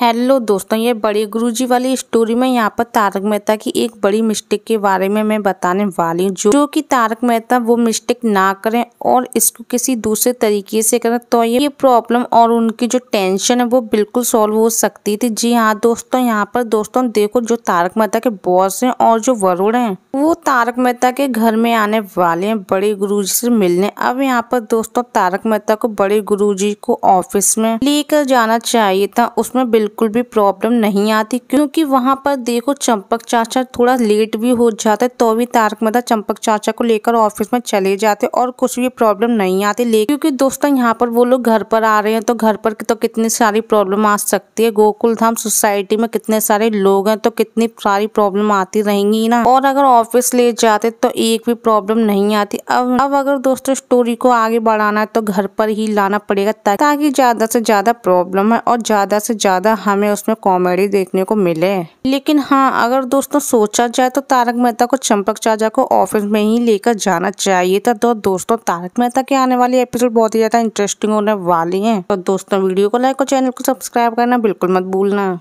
hello दोस्तों ये बड़े गुरुजी वाली स्टोरी में यहाँ पर तारक मेहता की एक बड़ी मिस्टेक के बारे में मैं बताने वाली हूँ जो, जो कि तारक मेहता वो मिस्टेक ना करें और इसको किसी दूसरे तरीके से करें तो ये प्रॉब्लम और उनकी जो टेंशन है वो बिल्कुल सॉल्व हो सकती थी जी हाँ दोस्तों यहाँ पर दोस्तों देखो जो तारक मेहता के बॉस है और जो वरुण है वो तारक मेहता के घर में आने वाले हैं बड़े गुरु से मिलने अब यहाँ पर दोस्तों तारक मेहता को बड़े गुरु को ऑफिस में लेकर जाना चाहिए था उसमें बिल्कुल बिल्कुल भी प्रॉब्लम नहीं आती क्योंकि वहाँ पर देखो चंपक चाचा थोड़ा लेट भी हो जाता है तो भी तारक मेहता चंपक चाचा को लेकर ऑफिस में चले जाते और कुछ भी प्रॉब्लम नहीं आती लेकिन क्योंकि दोस्तों यहाँ पर वो लोग घर पर आ रहे हैं तो घर पर तो कितनी सारी प्रॉब्लम आ सकती है गोकुल धाम सोसाइटी में कितने सारे लोग हैं तो कितनी सारी प्रॉब्लम आती रहेंगी ना और अगर ऑफिस ले जाते तो एक भी प्रॉब्लम नहीं आती अब अब अगर दोस्तों स्टोरी को आगे बढ़ाना है तो घर पर ही लाना पड़ेगा ताकि ज्यादा से ज्यादा प्रॉब्लम है और ज्यादा से ज्यादा हमें उसमें कॉमेडी देखने को मिले लेकिन हाँ अगर दोस्तों सोचा जाए तो तारक मेहता को चंपक चाचा को ऑफिस में ही लेकर जाना चाहिए था तो दोस्तों तारक मेहता के आने वाले एपिसोड बहुत ही ज्यादा इंटरेस्टिंग होने वाली है तो दोस्तों वीडियो को लाइक और चैनल को सब्सक्राइब करना बिल्कुल मत भूलना